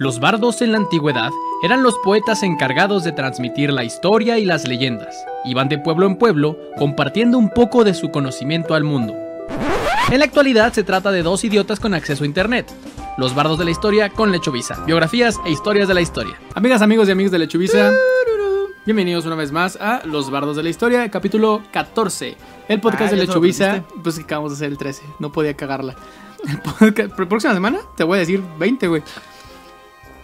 Los bardos en la antigüedad eran los poetas encargados de transmitir la historia y las leyendas. Iban de pueblo en pueblo compartiendo un poco de su conocimiento al mundo. En la actualidad se trata de dos idiotas con acceso a internet. Los bardos de la historia con Lechovisa. Biografías e historias de la historia. Amigas, amigos y amigos de Lechovisa. Bienvenidos una vez más a Los Bardos de la Historia, capítulo 14. El podcast ah, de Lechovisa. Pues que acabamos de hacer el 13. No podía cagarla. Podcast, próxima semana te voy a decir 20, güey.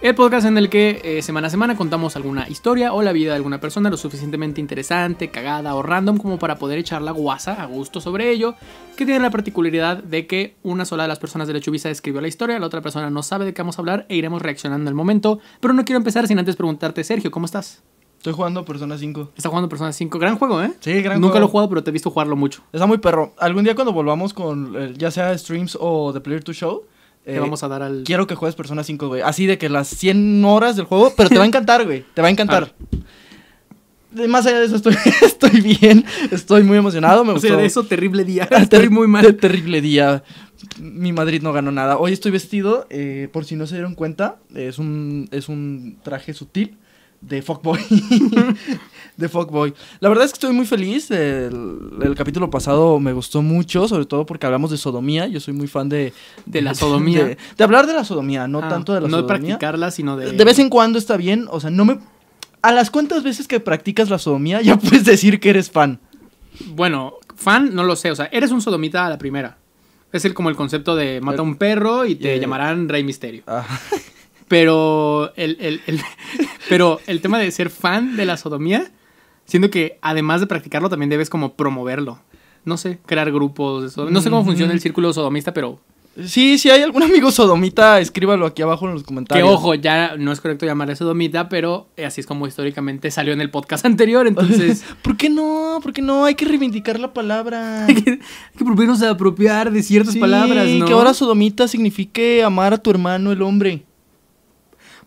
El podcast en el que eh, semana a semana contamos alguna historia o la vida de alguna persona lo suficientemente interesante, cagada o random como para poder echar la guasa a gusto sobre ello, que tiene la particularidad de que una sola de las personas de la Chubisa escribió la historia, la otra persona no sabe de qué vamos a hablar e iremos reaccionando el momento, pero no quiero empezar sin antes preguntarte, Sergio, ¿cómo estás? Estoy jugando Persona 5. Está jugando Persona 5. Gran juego, ¿eh? Sí, gran Nunca lo he jugado, pero te he visto jugarlo mucho. Está muy perro. Algún día cuando volvamos con, eh, ya sea streams o The Player to Show, eh, vamos a dar al. Quiero que juegues Persona 5, güey. Así de que las 100 horas del juego, pero te va a encantar, güey. Te va a encantar. Más allá de eso, estoy, bien. Estoy muy emocionado. Me gustó. de eso, terrible día. Ah, estoy muy mal. terrible día. Mi Madrid no ganó nada. Hoy estoy vestido, eh, por si no se dieron cuenta, es un, es un traje sutil de Fuckboy. de Fuckboy. La verdad es que estoy muy feliz. El, el, capítulo pasado me gustó mucho, sobre todo porque hablamos de sodomía. Yo soy muy fan de. De la sodomía. De, hablar de la sodomía, no ah, tanto de la sodomía. No de practicarla, sino de. De vez en cuando está bien. O sea, no me. A las cuantas veces que practicas la sodomía, ya puedes decir que eres fan. Bueno, fan no lo sé. O sea, eres un sodomita a la primera. Es el, como el concepto de mata a eh, un perro y te eh, llamarán Rey Misterio. Ah. Pero el, pero el tema de ser fan de la sodomía, Siendo que además de practicarlo, también debes como promoverlo. No sé, crear grupos. De No sé cómo funciona el círculo sodomista, pero Sí, si hay algún amigo sodomita, escríbalo aquí abajo en los comentarios. Que ojo, ya no es correcto llamarle sodomita, pero así es como históricamente salió en el podcast anterior, entonces... ¿Por qué no? ¿Por qué no? Hay que reivindicar la palabra. hay que, volvernos a apropiar de ciertas palabras, ¿no? que ahora sodomita signifique amar a tu hermano el hombre.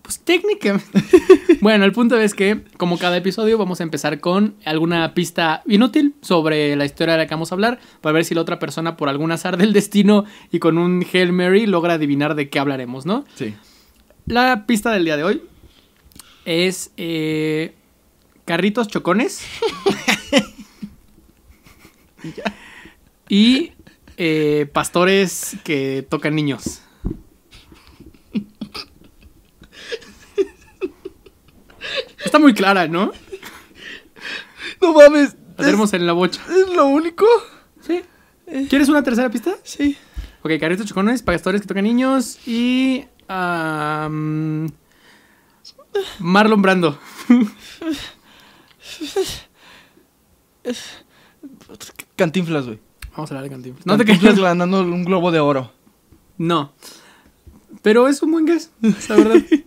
Pues técnicamente. bueno, el punto es que, como cada episodio, vamos a empezar con alguna pista inútil sobre la historia de la que vamos a hablar, para ver si la otra persona, por algún azar del destino y con un Hail Mary, logra adivinar de qué hablaremos, ¿no? Sí. La pista del día de hoy es eh, carritos chocones. y eh, pastores que tocan niños. Está muy clara, ¿no? No mames. tenemos en la bocha. ¿Es lo único? Sí. Eh. ¿Quieres una tercera pista? Sí. Ok, carritos chocones, pastores que tocan niños y. Marlon Brando. Cantinflas, güey. Vamos a hablar de Cantinflas. No cantinflas te ganando un globo de oro. No. Pero es un buen gas, la verdad.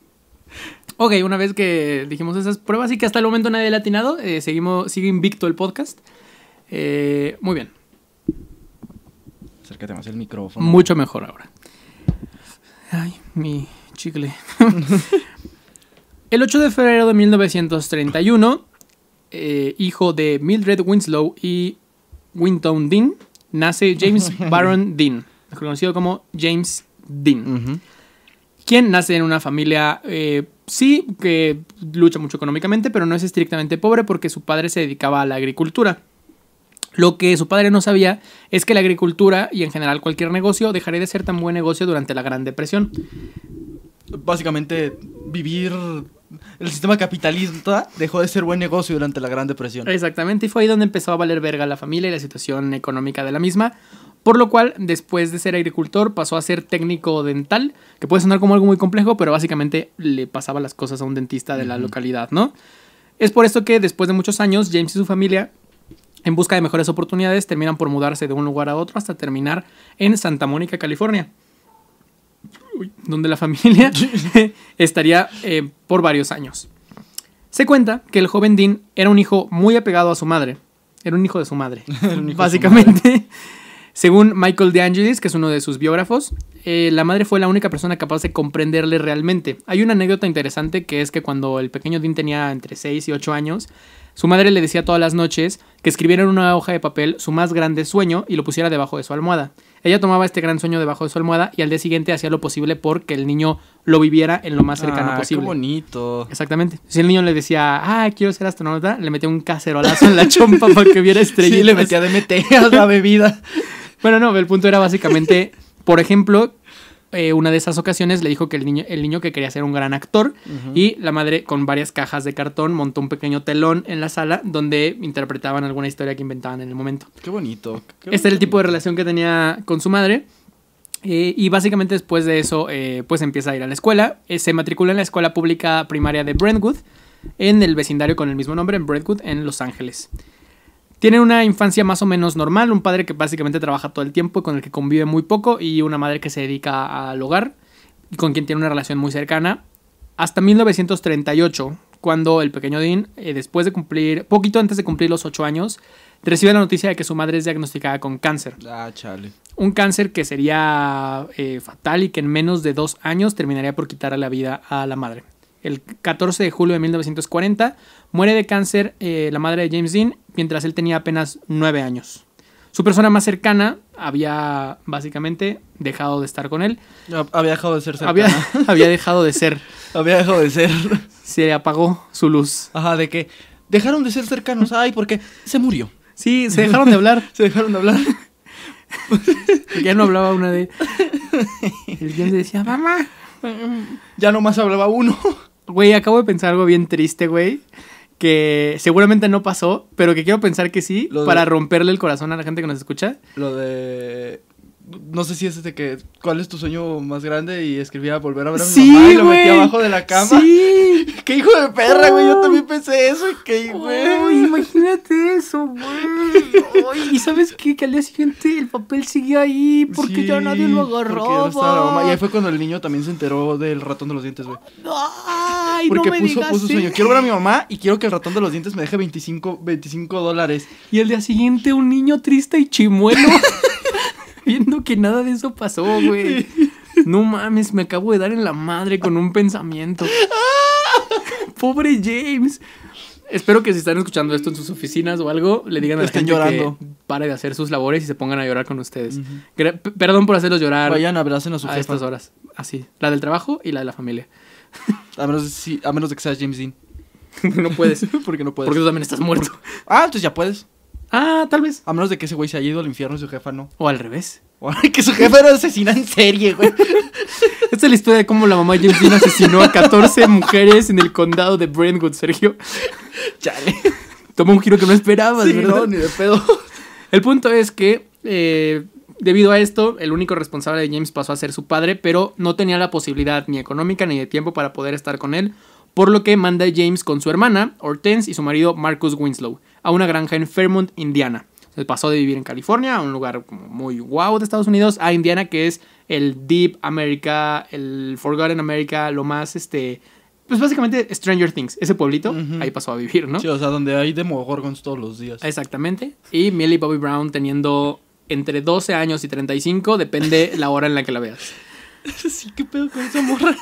Ok, una vez que dijimos esas pruebas y que hasta el momento nadie le ha atinado, eh, seguimos, sigue invicto el podcast. Eh, muy bien. Acércate más el micrófono. Mucho mejor ahora. Ay, mi chicle. el 8 de febrero de 1931, eh, hijo de Mildred Winslow y Winton Dean, nace James Baron Dean, conocido como James Dean, quien nace en una familia sí, que lucha mucho económicamente, pero no es estrictamente pobre porque su padre se dedicaba a la agricultura. Lo que su padre no sabía es que la agricultura y en general cualquier negocio dejaría de ser tan buen negocio durante la Gran Depresión. Básicamente, vivir el sistema capitalista dejó de ser buen negocio durante la Gran Depresión. Exactamente, y fue ahí donde empezó a valer verga la familia y la situación económica de la misma, por lo cual, después de ser agricultor, pasó a ser técnico dental, que puede sonar como algo muy complejo, pero básicamente le pasaba las cosas a un dentista de la localidad, ¿no? Es por esto que después de muchos años, James y su familia, en busca de mejores oportunidades, terminan por mudarse de un lugar a otro hasta terminar en Santa Mónica, California, donde la familia estaría eh, por varios años. Se cuenta que el joven Dean era un hijo muy apegado a su madre. Era un hijo de su madre, básicamente. Según Michael De Angelis, que es uno de sus biógrafos, eh, la madre fue la única persona capaz de comprenderle realmente. Hay una anécdota interesante que es que cuando el pequeño Dean tenía entre 6 y 8 años, su madre le decía todas las noches que escribiera en una hoja de papel su más grande sueño y lo pusiera debajo de su almohada. Ella tomaba este gran sueño debajo de su almohada y al día siguiente hacía lo posible porque el niño lo viviera en lo más ah, cercano posible. ¡Qué bonito! Exactamente. Si el niño le decía, ah, quiero ser astronauta, le metía un cacerolazo en la chompa para que viera estrellas. Y le metía DMT a la bebida. Bueno, no, el punto era básicamente, por ejemplo, eh, una de esas ocasiones le dijo que el niño, el niño que quería ser un gran actor y la madre con varias cajas de cartón montó un pequeño telón en la sala donde interpretaban alguna historia que inventaban en el momento. Qué bonito. este era el tipo de relación que tenía con su madre. Eh, y básicamente después de eso, eh, pues empieza a ir a la escuela. se matricula en la escuela pública primaria de Brentwood, en el vecindario con el mismo nombre, en Brentwood, en Los Ángeles. Tiene una infancia más o menos normal, un padre que básicamente trabaja todo el tiempo y con el que convive muy poco y una madre que se dedica al hogar y con quien tiene una relación muy cercana. Hasta 1938, cuando el pequeño Dean, eh, después de cumplir, poquito antes de cumplir los 8 años, recibe la noticia de que su madre es diagnosticada con cáncer. Ah, Un cáncer que sería eh, fatal y que en menos de dos años terminaría por quitarle la vida a la madre el 14 de julio de 1940, muere de cáncer eh, la madre de James Dean mientras él tenía apenas nueve años. Su persona más cercana había básicamente dejado de estar con él. Había dejado de ser cercana. Había, dejado de ser. había dejado de ser. Se apagó su luz. Ajá, de que dejaron de ser cercanos. Ay, porque se murió. Sí, se dejaron de hablar. se dejaron de hablar. ya no hablaba una de. El James decía, mamá. Ya más hablaba uno. Güey, acabo de pensar algo bien triste, güey. Que seguramente no pasó, pero que quiero pensar que sí, para romperle el corazón a la gente que nos escucha. Lo de no sé si es este que, ¿cuál es tu sueño más grande? Y escribía volver a ver a mi mamá y lo metí abajo de la cama. Sí. ¡Qué hijo de perra, güey! Yo también pensé eso, qué güey. imagínate eso, güey. y sabes qué? que al día siguiente el papel sigue ahí porque ya nadie lo agarró. Y ahí fue cuando el niño también se enteró del ratón de los dientes, güey. Ay, porque no me puso, puso sueño. Quiero ver a mi mamá y quiero que el ratón de los dientes me deje 25, 25 dólares. Y al día siguiente un niño triste y chimuelo. viendo que nada de eso pasó, güey. No mames, me acabo de dar en la madre con un pensamiento. Pobre James. Espero que si están escuchando esto en sus oficinas o algo, le digan a la llorando. que pare de hacer sus labores y se pongan a llorar con ustedes. Perdón por hacerlos llorar. Vayan, a su a estas horas. Así. La del trabajo y la de la familia. A menos, a menos de que seas James Dean. no puedes. Porque no puedes. Porque tú también estás muerto. Ah, entonces ya puedes. Ah, tal vez. A menos de que ese güey se haya ido al infierno y su jefa no. O al revés. O que su jefa era asesina en serie, güey. Esta es la historia de cómo la mamá James Dean asesinó a 14 mujeres en el condado de Brentwood, Sergio. Chale. Tomó un giro que no esperaba, sí, ¿verdad? No, ni de pedo. El punto es que, eh, debido a esto, el único responsable de James pasó a ser su padre, pero no tenía la posibilidad ni económica ni de tiempo para poder estar con él por lo que manda James con su hermana, Hortense, y su marido Marcus Winslow a una granja en Fairmont, Indiana. Se pasó de vivir en California, a un lugar como muy guau de Estados Unidos, a Indiana, que es el Deep America, el Forgotten America, lo más este pues básicamente Stranger Things, ese pueblito, ahí pasó a vivir, ¿no? Sí, o sea, donde hay demogorgons todos los días. Exactamente. Y Millie Bobby Brown teniendo entre 12 años y 35, depende la hora en la que la veas. sí, qué pedo con esa morra.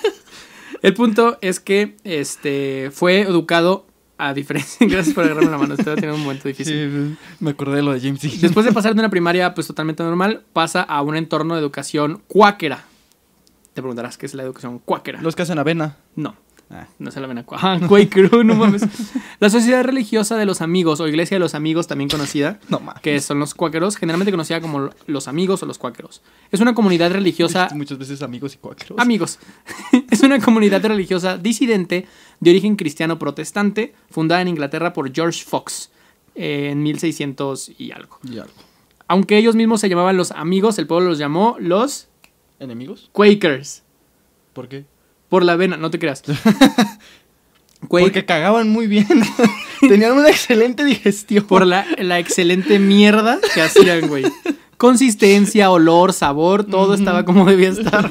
El punto es que este fue educado a diferencia. Gracias por agarrarme la mano. Estaba teniendo un momento difícil. Pues, me acordé de lo de James. Después de pasar de una primaria pues totalmente normal, pasa a un entorno de educación cuáquera. Te preguntarás qué es la educación cuáquera. Los que hacen avena. No. Ah. no se la ven a ah, no mames. La sociedad religiosa de los amigos o iglesia de los amigos, también conocida, no, que son los cuáqueros, generalmente conocida como los amigos o los cuáqueros. Es una comunidad religiosa. Muchas veces amigos y cuáqueros. Amigos. es una comunidad religiosa disidente de origen cristiano protestante, fundada en Inglaterra por George Fox eh, en 1600 y algo. Y algo. Aunque ellos mismos se llamaban los amigos, el pueblo los llamó los. ¿Enemigos? Quakers. ¿Por qué? Por la vena, no te creas. Porque cagaban muy bien. Tenían una excelente digestión. Por la, excelente mierda que hacían, güey. Consistencia, olor, sabor, todo estaba como debía estar,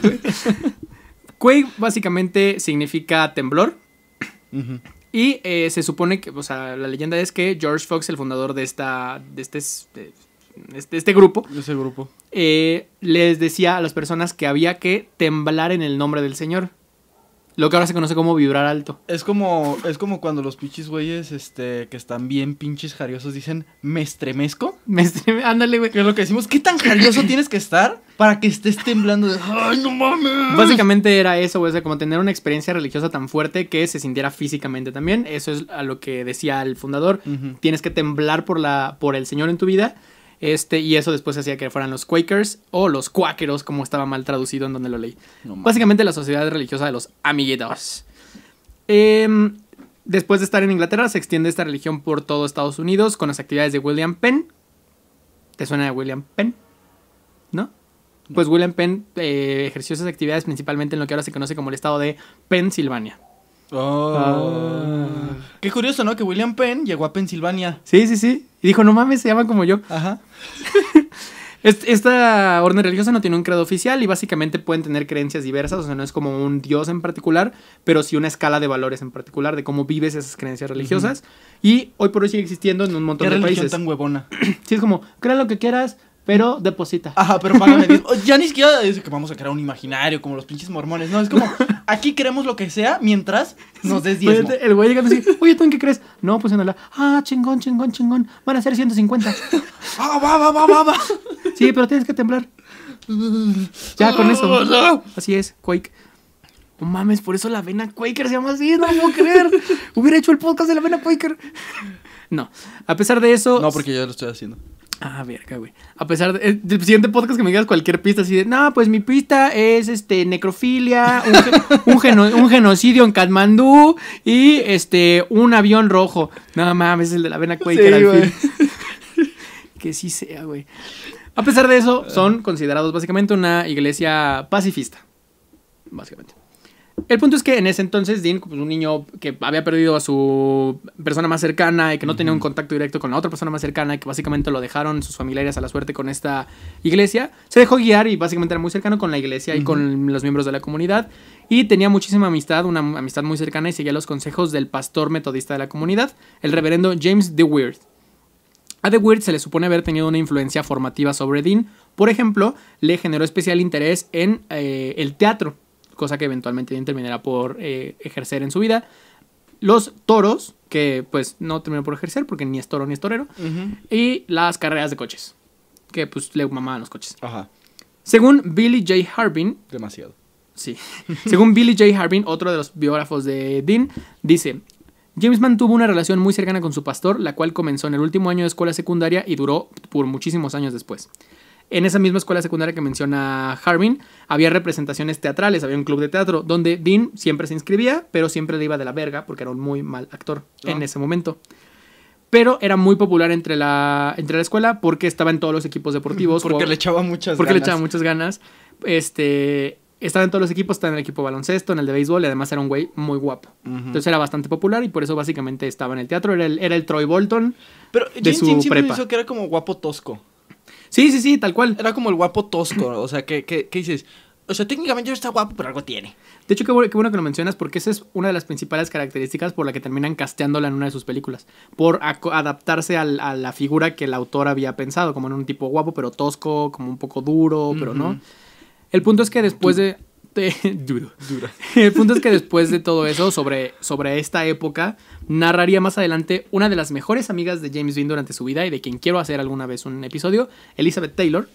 güey. básicamente significa temblor. Y eh, se supone que, o sea, la leyenda es que George Fox, el fundador de esta. de este. Este, este, grupo. De ese grupo. Eh, les decía a las personas que había que temblar en el nombre del Señor. Lo que ahora se conoce como vibrar alto. Es como, es como cuando los pinches güeyes, este, que están bien pinches jariosos, dicen, me estremezco. Me estremezco, ándale, güey. Que es lo que decimos, ¿qué tan jarioso tienes que estar para que estés temblando de, ay, no mames? Básicamente era eso, güey, Es como tener una experiencia religiosa tan fuerte que se sintiera físicamente también. Eso es a lo que decía el fundador. Tienes que temblar por, la, por el Señor en tu vida este, y eso después hacía que fueran los Quakers o los Cuáqueros, como estaba mal traducido en donde lo leí. Básicamente la sociedad religiosa de los amiguitos. Em, después de estar en Inglaterra, se extiende esta religión por todo Estados Unidos con las actividades de William Penn. ¿Te suena de William Penn? ¿No? Pues William Penn eh, ejerció esas actividades principalmente en lo que ahora se conoce como el estado de Pensilvania. Oh. Qué curioso, ¿no? Que William Penn llegó a Pensilvania. Sí, sí, sí. Y dijo, no mames, se llaman como yo. Ajá. Esta orden religiosa no tiene un credo oficial y básicamente pueden tener creencias diversas, o sea, no es como un dios en particular, pero sí una escala de valores en particular, de cómo vives esas creencias religiosas. Y hoy por hoy sigue existiendo en un montón ¿Qué de religión países. tan huevona. Sí, es como, crea lo que quieras, pero deposita. Ajá, pero págame oh, Ya ni siquiera dice que vamos a crear un imaginario como los pinches mormones. No, es como, aquí queremos lo que sea mientras nos des el güey llega y dice, oye, ¿tú en qué crees? No, pues en la. Ah, chingón, chingón, chingón. Van a ser 150. Ah, va, va, va, va, va. Sí, pero tienes que temblar. Ya, con eso. Así es, Quake. No mames, por eso la vena Quaker se llama así, no puedo creer. Hubiera hecho el podcast de la vena Quaker. No, a pesar de eso. No, porque yo lo estoy haciendo. Ah, verga, güey. A pesar eh, del siguiente podcast que me digas cualquier pista así de, no, pues mi pista es este necrofilia, un, genocidio en Katmandú y este un avión rojo. No mames, es el de la vena Quaker al fin. que sí sea, güey. A pesar de eso, son considerados básicamente una iglesia pacifista. Básicamente. El punto es que en ese entonces Dean, pues, un niño que había perdido a su persona más cercana y que no tenía un contacto directo con la otra persona más cercana y que básicamente lo dejaron sus familiares a la suerte con esta iglesia, se dejó guiar y básicamente era muy cercano con la iglesia y con los miembros de la comunidad y tenía muchísima amistad, una amistad muy cercana y seguía los consejos del pastor metodista de la comunidad, el reverendo James DeWeird. A DeWeird se le supone haber tenido una influencia formativa sobre Dean, por ejemplo, le generó especial interés en eh, el teatro cosa que eventualmente terminará por eh, ejercer en su vida. Los toros, que pues no terminó por ejercer porque ni es toro ni es torero. Y las carreras de coches, que pues le mamaban los coches. Ajá. Según Billy J. Harbin. Demasiado. Sí. Según Billy J. Harbin, otro de los biógrafos de Dean, dice: James tuvo una relación muy cercana con su pastor, la cual comenzó en el último año de escuela secundaria y duró por muchísimos años después. En esa misma escuela secundaria que menciona Harvin, había representaciones teatrales, había un club de teatro, donde Dean siempre se inscribía, pero siempre le iba de la verga porque era un muy mal actor ah. en ese momento. Pero era muy popular entre la, entre la escuela porque estaba en todos los equipos deportivos. Porque le echaba muchas ganas. Porque le echaba muchas ganas. Este, estaba en todos los equipos, estaba en el equipo baloncesto, en el de béisbol, y además era un güey muy guapo. Entonces era bastante popular y por eso básicamente estaba en el teatro. Era el, Troy Bolton. Pero de que era como guapo tosco. Sí, sí, sí, tal cual. Era como el guapo tosco, o sea, ¿qué dices, o sea, técnicamente está guapo, pero algo tiene. De hecho, qué bueno, que lo mencionas porque esa es una de las principales características por la que terminan casteándola en una de sus películas. Por adaptarse a la figura que el autor había pensado, como en un tipo guapo, pero tosco, como un poco duro, pero no. El punto es que después de... Este, duro. El punto es que después de todo eso, sobre, sobre esta época, narraría más adelante una de las mejores amigas de James Dean durante su vida y de quien quiero hacer alguna vez un episodio, Elizabeth Taylor,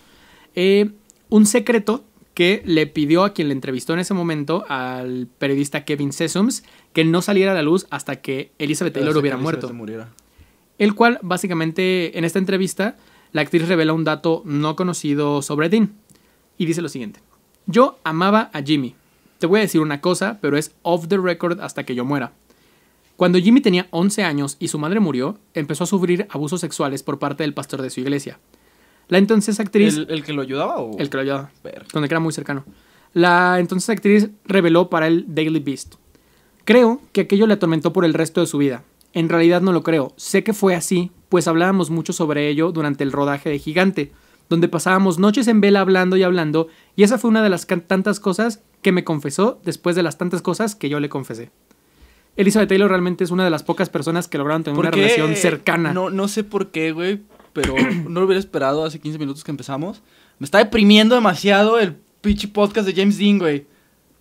eh, un secreto que le pidió a quien le entrevistó en ese momento, al periodista Kevin Sesums que no saliera a la luz hasta que Elizabeth Taylor hubiera muerto. El cual, básicamente, en esta entrevista, la actriz revela un dato no conocido sobre Dean y dice lo siguiente. Yo amaba a Jimmy. Te voy a decir una cosa, pero es off the record hasta que yo muera. Cuando Jimmy tenía 11 años y su madre murió, empezó a sufrir abusos sexuales por parte del pastor de su iglesia. La entonces actriz... ¿El, que lo ayudaba o...? El que lo ayudaba, con era muy cercano. La entonces actriz reveló para el Daily Beast. Creo que aquello le atormentó por el resto de su vida. En realidad no lo creo. Sé que fue así, pues hablábamos mucho sobre ello durante el rodaje de Gigante, donde pasábamos noches en vela hablando y hablando, y esa fue una de las tantas cosas que me confesó después de las tantas cosas que yo le confesé. Elizabeth Taylor realmente es una de las pocas personas que lograron tener una relación cercana. No, no sé por qué, güey, pero no lo hubiera esperado hace 15 minutos que empezamos. Me está deprimiendo demasiado el pitch podcast de James Dean, güey.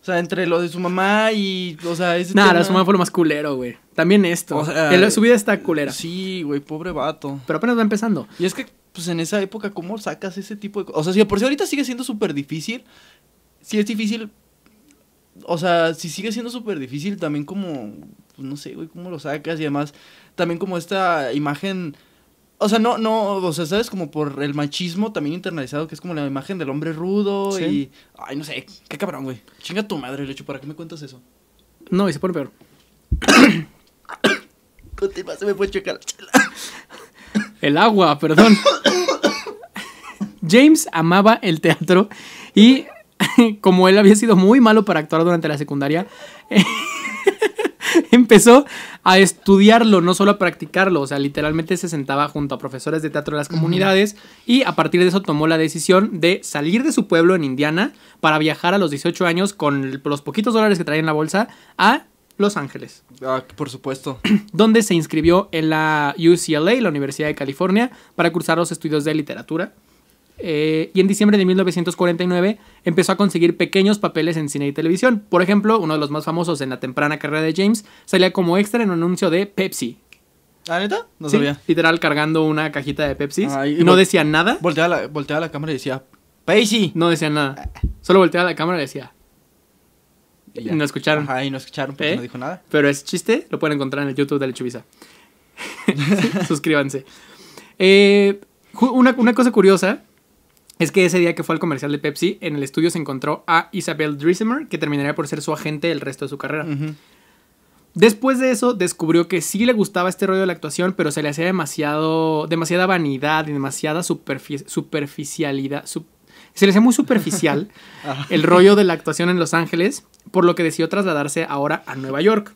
O sea, entre lo de su mamá y. O sea, Nada, su mamá fue lo más culero, güey. También esto. su vida está culera. Sí, güey, pobre vato. Pero apenas va empezando. Y es que pues en esa época, ¿cómo sacas ese tipo de cosas? O sea, si por si ahorita sigue siendo súper difícil, si es difícil, o sea, si sigue siendo súper difícil, también como, pues no sé, güey, cómo lo sacas y además, también como esta imagen... O sea, no, no, o sea, ¿sabes? Como por el machismo también internalizado, que es como la imagen del hombre rudo y... Ay, no sé, qué cabrón, güey. Chinga tu madre, Lecho, ¿para qué me cuentas eso? No, y se pone peor. Continúa, se me fue a checar la chela. El agua, perdón. James amaba el teatro y como él había sido muy malo para actuar durante la secundaria, empezó a estudiarlo, no solo a practicarlo, o sea, literalmente se sentaba junto a profesores de teatro de las comunidades y a partir de eso tomó la decisión de salir de su pueblo en Indiana para viajar a los 18 años con los poquitos dólares que traía en la bolsa a los Ángeles. Ah, por supuesto. Donde se inscribió en la UCLA, la Universidad de California, para cursar los estudios de literatura. Eh, y en diciembre de 1949 empezó a conseguir pequeños papeles en cine y televisión. Por ejemplo, uno de los más famosos en la temprana carrera de James salía como extra en un anuncio de Pepsi. ¿Ah, neta? No sabía. Literal cargando una cajita de Pepsi. Ah, y no decía nada. Volteaba la, la cámara y decía, Pepsi. No decía nada. Solo volteaba la cámara y decía, y, no escucharon. Ajá, no escucharon porque ¿Eh? no dijo nada. Pero es chiste lo pueden encontrar en el YouTube de Lechuvisa. Suscríbanse. Eh, una, cosa curiosa es que ese día que fue al comercial de Pepsi, en el estudio se encontró a Isabel Drissemer, que terminaría por ser su agente el resto de su carrera. Después de eso, descubrió que sí le gustaba este rollo de la actuación, pero se le hacía demasiado, demasiada vanidad y demasiada superficialidad. Se le hacía muy superficial ah. el rollo de la actuación en Los Ángeles, por lo que decidió trasladarse ahora a Nueva York,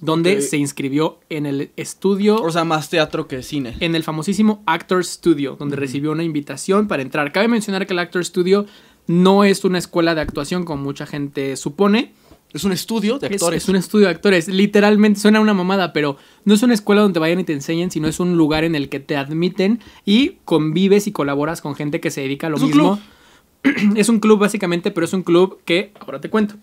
donde se inscribió en el estudio... O sea, más teatro que cine. En el famosísimo Actor's Studio, donde recibió una invitación para entrar. Cabe mencionar que el Actor's Studio no es una escuela de actuación como mucha gente supone, es un estudio de actores. Es, un estudio de actores. Literalmente suena una mamada, pero no es una escuela donde vayan y te enseñen, sino es un lugar en el que te admiten y convives y colaboras con gente que se dedica a lo mismo. es un club básicamente, pero es un club que ahora te cuento.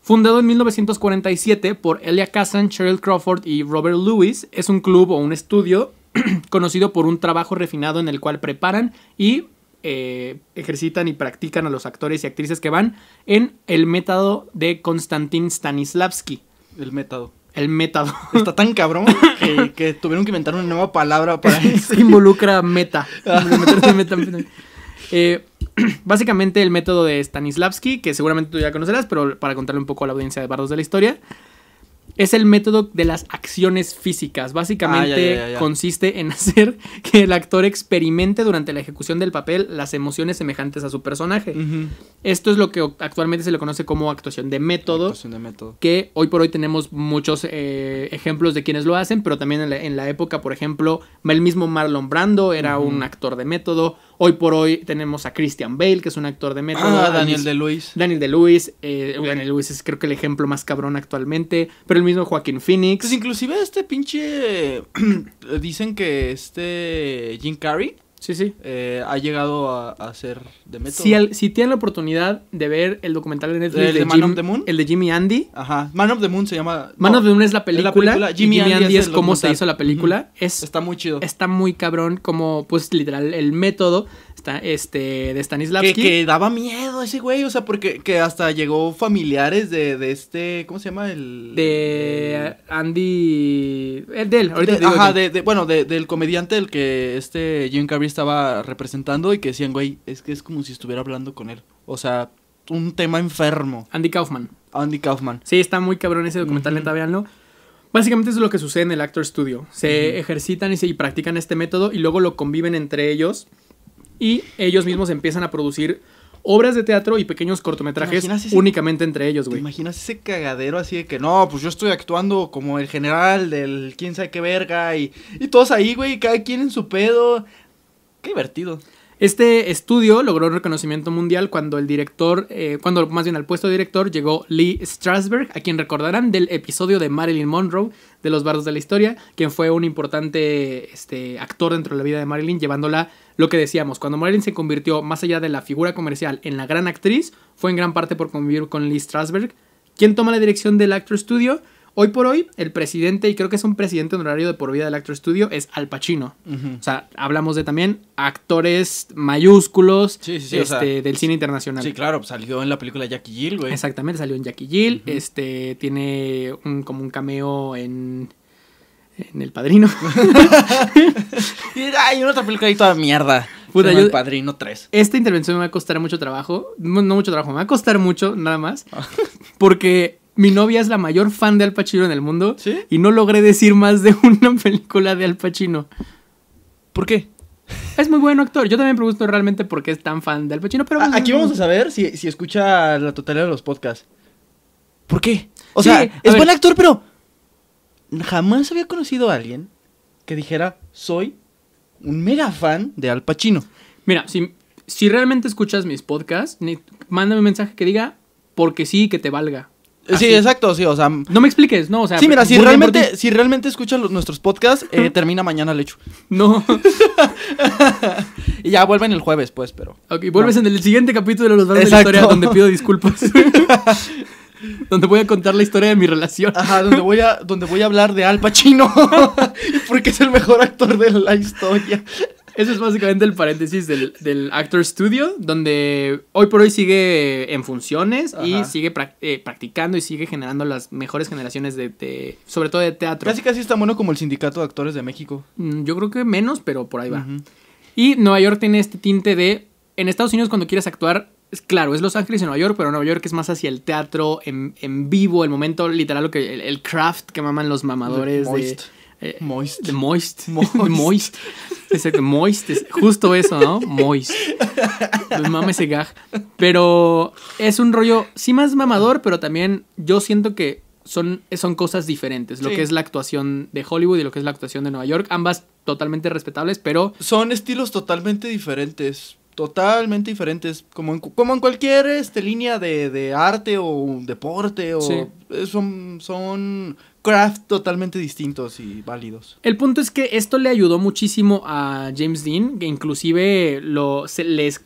Fundado en 1947 por Elia Kazan, Cheryl Crawford y Robert Lewis, es un club o un estudio conocido por un trabajo refinado en el cual preparan y eh, ejercitan y practican a los actores y actrices que van en el método de Konstantin Stanislavski. El método. El método. Está tan cabrón que, tuvieron que inventar una nueva palabra para eso. Involucra meta. Ah. Eh, básicamente el método de Stanislavski, que seguramente tú ya conocerás, pero para contarle un poco a la audiencia de Bardos de la Historia, es el método de las acciones físicas. Básicamente ah, consiste en hacer que el actor experimente durante la ejecución del papel las emociones semejantes a su personaje. Esto es lo que actualmente se le conoce como actuación de método. Actuación de método. Que hoy por hoy tenemos muchos eh, ejemplos de quienes lo hacen, pero también en la, época, por ejemplo, el mismo Marlon Brando era un actor de método. Hoy por hoy tenemos a Christian Bale, que es un actor de método. Ah, Daniel de Luis. Daniel de Luis. Daniel Luis eh, es creo que el ejemplo más cabrón actualmente. Pero el mismo Joaquín Phoenix. Pues inclusive este pinche. dicen que este. Jim Carrey Sí, sí. Eh, ha llegado a, ser de método. Si, si, tienen la oportunidad de ver el documental de de, Man Moon? El de Jimmy Andy. Ajá. Man of the Moon se llama. Man of the Moon es la película. Jimmy, Andy, es, como cómo se hizo la película. está muy chido. Está muy cabrón, como, pues, literal, el método está, este, de Stanislavski. Que, daba miedo ese güey, o sea, porque que hasta llegó familiares de, este. ¿Cómo se llama? El. De Andy. El de ahorita. ajá, bueno, del comediante, el que este Jim Carrey estaba representando y que decían, güey, es que es como si estuviera hablando con él. O sea, un tema enfermo. Andy Kaufman. Andy Kaufman. Sí, está muy cabrón ese documental, neta, Básicamente es lo que sucede en el Actor Studio. Se ejercitan y, se, practican este método y luego lo conviven entre ellos y ellos mismos empiezan a producir obras de teatro y pequeños cortometrajes únicamente entre ellos, güey. ¿Te imaginas ese cagadero así de que no, pues yo estoy actuando como el general del quién sabe qué verga y, y todos ahí, güey, cada quien en su pedo. Qué divertido. Este estudio logró un reconocimiento mundial cuando el director, eh, cuando más bien al puesto de director llegó Lee Strasberg, a quien recordarán del episodio de Marilyn Monroe de Los Bardos de la Historia, quien fue un importante este, actor dentro de la vida de Marilyn, llevándola lo que decíamos, cuando Marilyn se convirtió más allá de la figura comercial en la gran actriz, fue en gran parte por convivir con Lee Strasberg, quien toma la dirección del Actor Studio, Hoy por hoy, el presidente, y creo que es un presidente honorario de por vida del Actor Studio, es Al Pacino. O sea, hablamos de también actores mayúsculos este, del cine internacional. Sí, claro, salió en la película Jackie Jill, güey. Exactamente, salió en Jackie Jill. Este, tiene como un cameo en El Padrino. Hay una otra película ahí toda mierda. el Padrino 3. Esta intervención me va a costar mucho trabajo. no, mucho trabajo, me va a costar mucho, nada más. Ah. porque mi novia es la mayor fan de Al Pacino en el mundo. Y no logré decir más de una película de Al Pacino. ¿Por qué? Es muy buen actor. Yo también me pregunto realmente por qué es tan fan de Al Pacino. Pero aquí vamos a saber si, si, escucha la totalidad de los podcasts. ¿Por qué? O sea, es buen actor, pero jamás había conocido a alguien que dijera, soy un mega fan de Al Pacino. Mira, si, si realmente escuchas mis podcasts, mándame un mensaje que diga, porque sí, que te valga. Sí, exacto, sí, o sea. No me expliques, no, o sea. Sí, mira, si realmente, si realmente escuchan nuestros podcasts, eh, termina mañana el hecho. No. y ya vuelven el jueves, pues, pero. Ok, vuelves en el siguiente capítulo de los grandes de la historia, donde pido disculpas. donde voy a contar la historia de mi relación. Ajá, donde voy a, donde voy a hablar de Al Pacino, porque es el mejor actor de la historia. Eso es básicamente el paréntesis del, del, Actor Studio, donde hoy por hoy sigue en funciones y sigue eh, practicando y sigue generando las mejores generaciones de, sobre todo de teatro. Casi casi está bueno como el Sindicato de Actores de México. Mm, yo creo que menos, pero por ahí va. Y Nueva York tiene este tinte de, en Estados Unidos cuando quieres actuar, claro, es Los Ángeles y Nueva York, pero Nueva York es más hacia el teatro en, vivo, el momento literal, lo que, el, craft que maman los mamadores moist. De moist. Moist. moist. Exacto, moist. Es justo eso, ¿no? Moist. Me pues mames ese gag. Pero es un rollo, sí, más mamador, pero también yo siento que son, son cosas diferentes. Lo que es la actuación de Hollywood y lo que es la actuación de Nueva York. Ambas totalmente respetables, pero. Son estilos totalmente diferentes. Totalmente diferentes. Como en, como en cualquier este, línea de, arte o deporte. O, sí. son, son craft totalmente distintos y válidos. El punto es que esto le ayudó muchísimo a James Dean, que inclusive lo,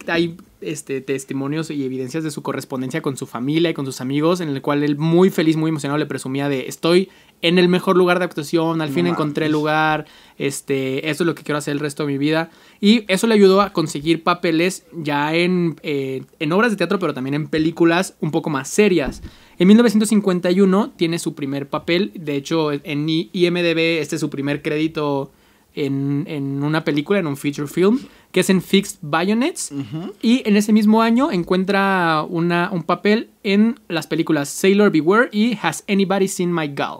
hay este, testimonios y evidencias de su correspondencia con su familia y con sus amigos, en el cual él muy feliz, muy emocionado le presumía de estoy en el mejor lugar de actuación, al fin encontré el lugar, este, esto es lo que quiero hacer el resto de mi vida. Y eso le ayudó a conseguir papeles ya en, eh, en obras de teatro, pero también en películas un poco más serias. En 1951 tiene su primer papel, de hecho en IMDB este es su primer crédito en, una película, en un feature film, que es en Fixed Bayonets. Y en ese mismo año encuentra un papel en las películas Sailor Beware y Has Anybody Seen My Gal?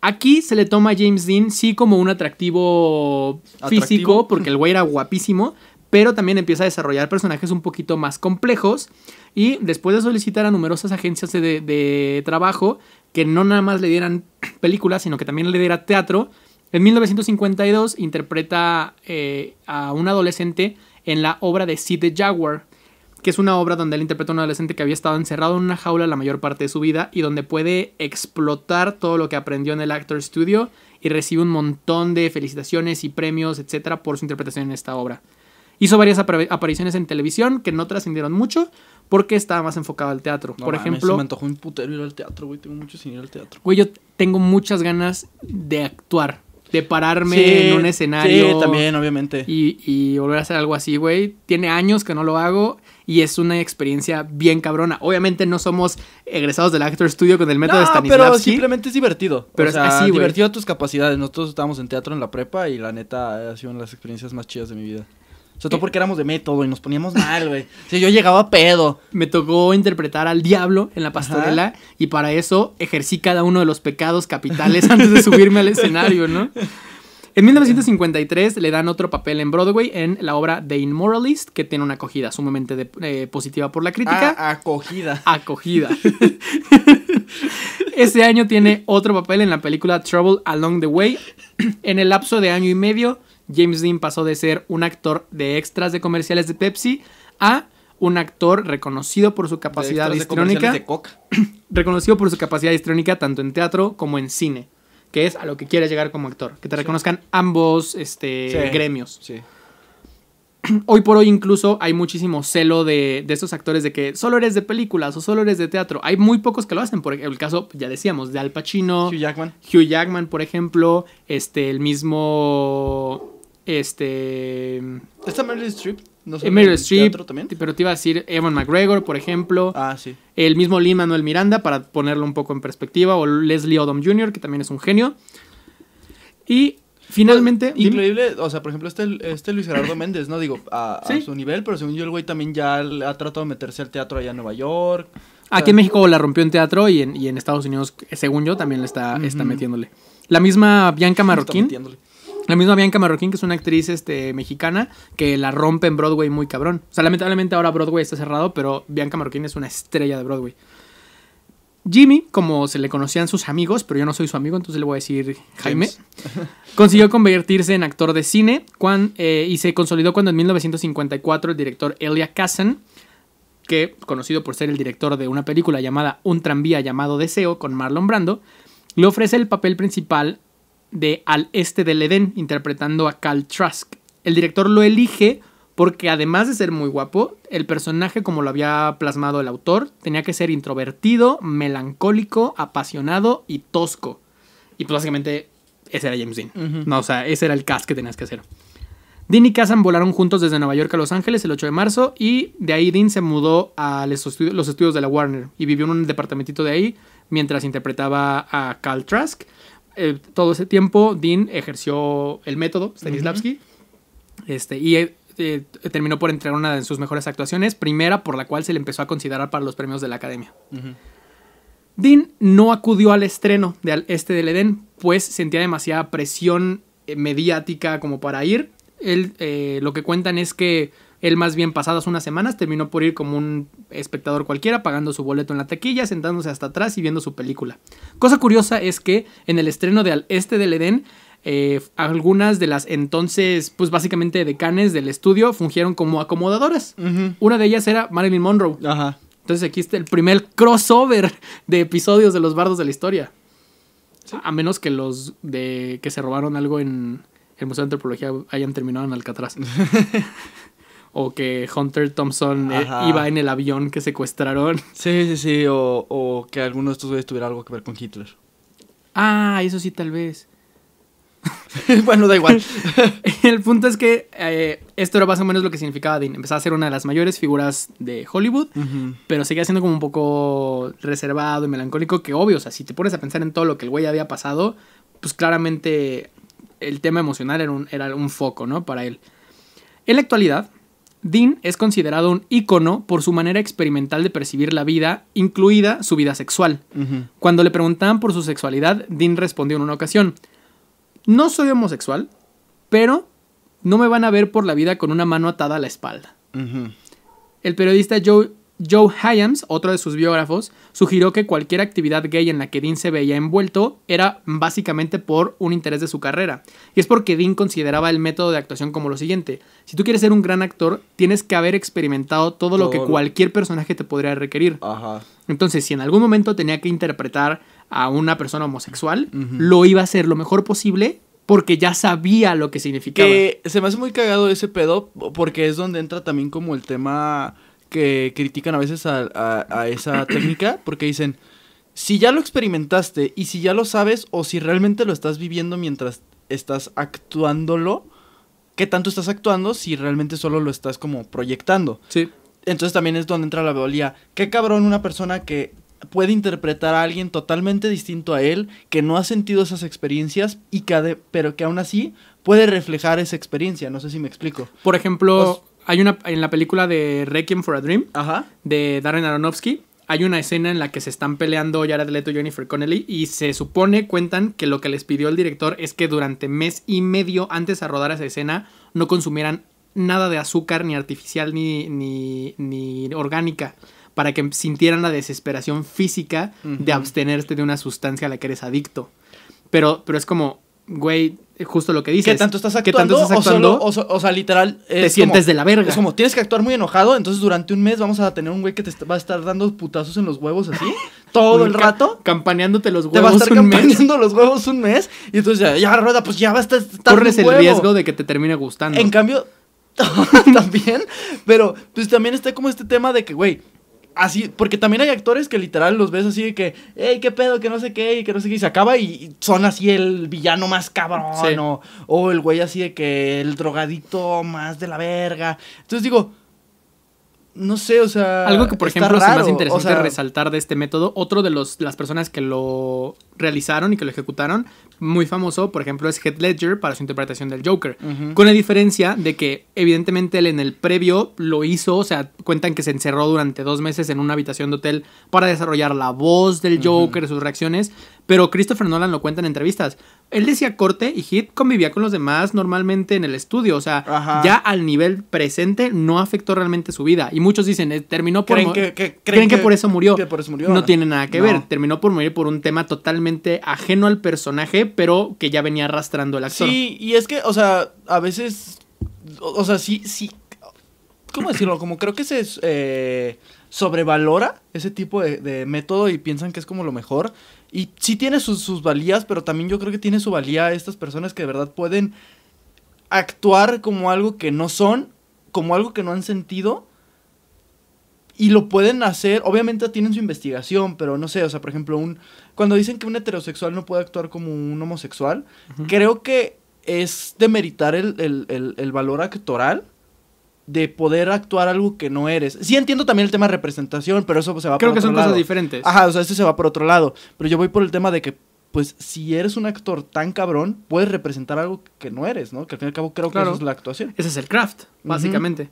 Aquí se le toma a James Dean sí como un ¿Atractivo? físico, porque el güey era guapísimo, pero también empieza a desarrollar personajes un poquito más complejos y después de solicitar a numerosas agencias de, trabajo que no nada más le dieran películas, sino que también le diera teatro, en 1952 interpreta eh, a un adolescente en la obra de Sid Jaguar, que es una obra donde él interpreta a un adolescente que había estado encerrado en una jaula la mayor parte de su vida y donde puede explotar todo lo que aprendió en el Actor Studio y recibe un montón de felicitaciones y premios, etcétera, por su interpretación en esta obra. Hizo varias apariciones en televisión que no trascendieron mucho porque estaba más enfocado al teatro. Por ejemplo. me antojó un putero ir al teatro, güey. Tengo mucho sin ir al teatro. Güey, yo tengo muchas ganas de actuar, de pararme en un escenario. Sí, también, obviamente. Y, volver a hacer algo así, güey. Tiene años que no lo hago y es una experiencia bien cabrona. Obviamente no somos egresados del Actor Studio con el método no, pero simplemente es divertido. Pero o es así, divertido a tus capacidades. Nosotros estábamos en teatro en la prepa y la neta ha sido una de las experiencias más chidas de mi vida. Sobre todo eh. porque éramos de método y nos poníamos mal, güey. Sí, yo llegaba a pedo. Me tocó interpretar al diablo en la pastorela y para eso ejercí cada uno de los pecados capitales antes de subirme al escenario, ¿no? En 1953 le dan otro papel en Broadway en la obra The Immoralist, que tiene una acogida sumamente eh, positiva por la crítica. Ah, acogida. Acogida. Ese año tiene otro papel en la película Trouble Along the Way. En el lapso de año y medio James Dean pasó de ser un actor de extras de comerciales de Pepsi a un actor reconocido por su capacidad de reconocido por su capacidad histrónica tanto en teatro como en cine, que es a lo que quieres llegar como actor, que te reconozcan ambos este, gremios. Hoy por hoy incluso hay muchísimo celo de, estos actores de que solo eres de películas o solo eres de teatro. Hay muy pocos que lo hacen, por el caso, ya decíamos, de Al Pacino. Hugh Jackman. Hugh Jackman, por ejemplo, este, el mismo este. ¿Está Meryl Streep? ¿No eh, Meryl Streep, pero te iba a decir Evan McGregor, por ejemplo. Ah, sí. El mismo Lee Manuel Miranda, para ponerlo un poco en perspectiva, o Leslie Odom Jr., que también es un genio. Y Finalmente. increíble, o sea, por ejemplo, este, este Luis Gerardo Méndez, no digo a, su nivel, pero según yo, el güey también ya ha tratado de meterse al teatro allá en Nueva York. Aquí en México la rompió en teatro y en, y en Estados Unidos, según yo, también le está, metiéndole. La misma Bianca Marroquín. La misma Bianca Marroquín, que es una actriz este, mexicana, que la rompe en Broadway muy cabrón. O sea, lamentablemente ahora Broadway está cerrado, pero Bianca Marroquín es una estrella de Broadway. Jimmy, como se le conocían sus amigos, pero yo no soy su amigo, entonces le voy a decir Jaime, consiguió convertirse en actor de cine eh, y se consolidó cuando en 1954 el director Elia Kazan, que conocido por ser el director de una película llamada Un tranvía llamado Deseo con Marlon Brando, le ofrece el papel principal de Al Este del Edén, interpretando a Cal Trask. El director lo elige porque además de ser muy guapo, el personaje, como lo había plasmado el autor, tenía que ser introvertido, melancólico, apasionado y tosco. Y pues básicamente ese era James Dean. No, o sea, ese era el cast que tenías que hacer. Dean y Kazan volaron juntos desde Nueva York a Los Ángeles el 8 de marzo y de ahí Dean se mudó a los estudios de la Warner y vivió en un departamentito de ahí mientras interpretaba a Cal Trask. Eh, todo ese tiempo Dean ejerció el método Stanislavski este, y eh, terminó por entregar una de sus mejores actuaciones, primera por la cual se le empezó a considerar para los premios de la academia. Dean no acudió al estreno de Este del Edén, pues sentía demasiada presión eh, mediática como para ir. Él, lo que cuentan es que él más bien pasadas unas semanas terminó por ir como un espectador cualquiera, pagando su boleto en la taquilla, sentándose hasta atrás y viendo su película. Cosa curiosa es que en el estreno de Al Este del Edén, eh, algunas de las entonces, pues básicamente decanes del estudio fungieron como acomodadoras. Una de ellas era Marilyn Monroe. Ajá. Entonces aquí está el primer crossover de episodios de los bardos de la historia. A menos que los de que se robaron algo en el Museo de Antropología hayan terminado en Alcatraz. o que Hunter Thompson eh, iba en el avión que secuestraron. Sí, sí, sí, o, que alguno de estos güeyes tuviera algo que ver con Hitler. Ah, eso sí, tal vez. bueno, da igual. el punto es que eh, esto era más o menos lo que significaba Dean. Empezaba a ser una de las mayores figuras de Hollywood, pero seguía siendo como un poco reservado y melancólico, que obvio, o sea, si te pones a pensar en todo lo que el güey había pasado, pues claramente el tema emocional era un, era un foco, ¿no? Para él. En la actualidad, Dean es considerado un ícono por su manera experimental de percibir la vida, incluida su vida sexual. Cuando le preguntaban por su sexualidad, Dean respondió en una ocasión, no soy homosexual, pero no me van a ver por la vida con una mano atada a la espalda. El periodista Joe Joe Hyams, otro de sus biógrafos, sugirió que cualquier actividad gay en la que Dean se veía envuelto era básicamente por un interés de su carrera. Y es porque Dean consideraba el método de actuación como lo siguiente. Si tú quieres ser un gran actor, tienes que haber experimentado todo, lo que cualquier personaje te podría requerir. Ajá. Entonces, si en algún momento tenía que interpretar a una persona homosexual, lo iba a hacer lo mejor posible porque ya sabía lo que significaba. Que se me hace muy cagado ese pedo porque es donde entra también como el tema que critican a veces a, esa técnica porque dicen, si ya lo experimentaste y si ya lo sabes o si realmente lo estás viviendo mientras estás actuándolo, ¿qué tanto estás actuando si realmente solo lo estás como proyectando? Sí. Entonces también es donde entra la veolía. Qué cabrón una persona que puede interpretar a alguien totalmente distinto a él, que no ha sentido esas experiencias y pero que aún así puede reflejar esa experiencia. No sé si me explico. Por ejemplo, hay una en la película de Requiem for a Dream Ajá. de Darren Aronofsky hay una escena en la que se están peleando Jared Leto y Jennifer Connelly y se supone, cuentan, que lo que les pidió el director es que durante mes y medio antes de rodar esa escena no consumieran nada de azúcar, ni artificial, ni, ni, ni orgánica, para que sintieran la desesperación física de abstenerse de una sustancia a la que eres adicto. Pero, pero es como, güey, justo lo que dices. ¿Qué tanto estás actuando? o, sea, literal. te sientes de la verga. Es como tienes que actuar muy enojado. Entonces, durante un mes vamos a tener un güey que te va a estar dando putazos en los huevos así. todo el rato. Campaneándote los huevos. Te va a estar un los huevos un mes. Y entonces, ya, ya rueda, pues ya a estar Corres el riesgo de que te termine gustando. En cambio, también. Pero, pues también está como este tema de que, güey así, porque también hay actores que literal los ves así de que, hey, qué pedo, que no sé qué, y que no sé qué, y se acaba y son así el villano más cabrón, o, el güey así de que el drogadito más de la verga. Entonces digo, no sé, o sea. Algo que, por ejemplo, es más interesante resaltar de este método, otro de las personas que lo realizaron y que lo ejecutaron, muy famoso, por ejemplo, es Heath Ledger para su interpretación del Joker. Con la diferencia de que, evidentemente, él en el previo lo hizo, o sea, cuentan que se encerró durante dos meses en una habitación de hotel para desarrollar la voz del Joker, sus reacciones. Pero Christopher Nolan lo cuenta en entrevistas. Él decía corte y Heath convivía con los demás normalmente en el estudio. O sea, ya al nivel presente no afectó realmente su vida. Y muchos dicen, eh, terminó por. ¿Creen que, creen que, por eso murió? No tiene nada que ver. Terminó por morir por un tema totalmente ajeno al personaje pero que ya venía arrastrando el actor. Sí, y es que, o sea, a veces, o, sea, sí, sí, ¿cómo decirlo? Como creo que se eh, sobrevalora ese tipo de, método y piensan que es como lo mejor. Y sí tiene sus, sus valías, pero también yo creo que tiene su valía estas personas que de verdad pueden actuar como algo que no son, como algo que no han sentido y lo pueden hacer, obviamente tienen su investigación, pero no sé, o sea, por ejemplo, un cuando dicen que un heterosexual no puede actuar como un homosexual, creo que es demeritar el, el, valor actoral de poder actuar algo que no eres. Sí entiendo también el tema de representación, pero eso pues, se va creo por otro lado. Creo que son cosas diferentes. Ajá, o sea, eso este se va por otro lado. Pero yo voy por el tema de que pues si eres un actor tan cabrón, puedes representar algo que no eres, ¿no? Que al fin y al cabo creo que eso es la actuación. Ese es el craft, básicamente.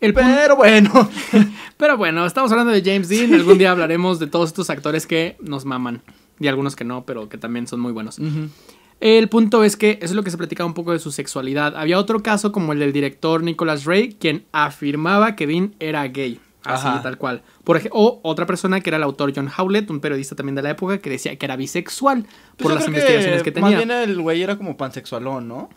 El pero bueno. pero bueno, estamos hablando de James Dean. Algún día hablaremos de todos estos actores que nos maman. Y algunos que no, pero que también son muy buenos. El punto es que eso es lo que se platicaba un poco de su sexualidad. Había otro caso como el del director Nicholas Ray, quien afirmaba que Dean era gay. Así, tal cual. o otra persona que era el autor John Howlett, un periodista también de la época, que decía que era bisexual pues por las investigaciones que, que tenía. Más bien el güey era como pansexualón, ¿no?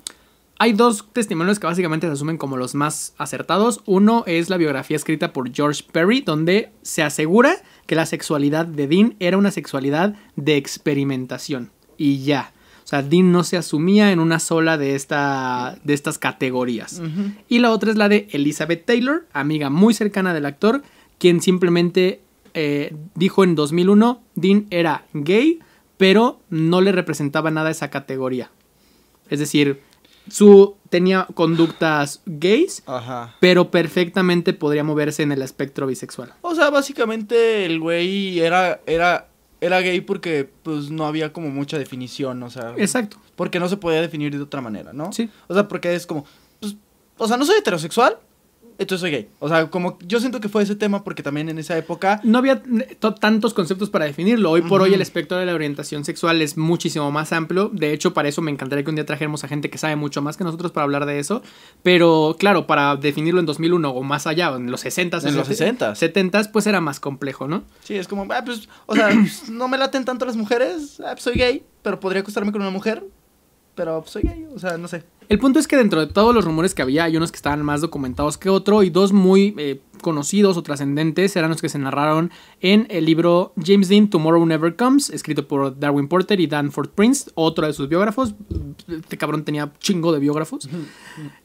Hay dos testimonios que básicamente se asumen como los más acertados. Uno es la biografía escrita por George Perry, donde se asegura que la sexualidad de Dean era una sexualidad de experimentación. Y ya. O sea, Dean no se asumía en una sola de, esta, de estas categorías. Y la otra es la de Elizabeth Taylor, amiga muy cercana del actor, quien simplemente eh, dijo en 2001, Dean era gay, pero no le representaba nada esa categoría. Es decir, su tenía conductas gays, pero perfectamente podría moverse en el espectro bisexual. O sea, básicamente el güey era era era gay porque pues no había como mucha definición, o sea. Exacto. Porque no se podía definir de otra manera, ¿no? Sí. O sea, porque es como pues, o sea, no soy heterosexual, entonces soy gay. O sea, como yo siento que fue ese tema porque también en esa época... No había tantos conceptos para definirlo. Hoy por hoy el espectro de la orientación sexual es muchísimo más amplio. De hecho, para eso me encantaría que un día trajéramos a gente que sabe mucho más que nosotros para hablar de eso. Pero claro, para definirlo en 2001 o más allá, en los 60s. En, los 60 70s, pues era más complejo, ¿no? Sí, es como, ah, pues, o sea, no me laten tanto las mujeres, ah, pues, soy gay, pero podría acostarme con una mujer pero soy pues, gay, o sea, no sé. El punto es que dentro de todos los rumores que había, hay unos que estaban más documentados que otro y dos muy eh, conocidos o trascendentes eran los que se narraron en el libro James Dean Tomorrow Never Comes, escrito por Darwin Porter y Danford Prince, otro de sus biógrafos. Este cabrón tenía chingo de biógrafos.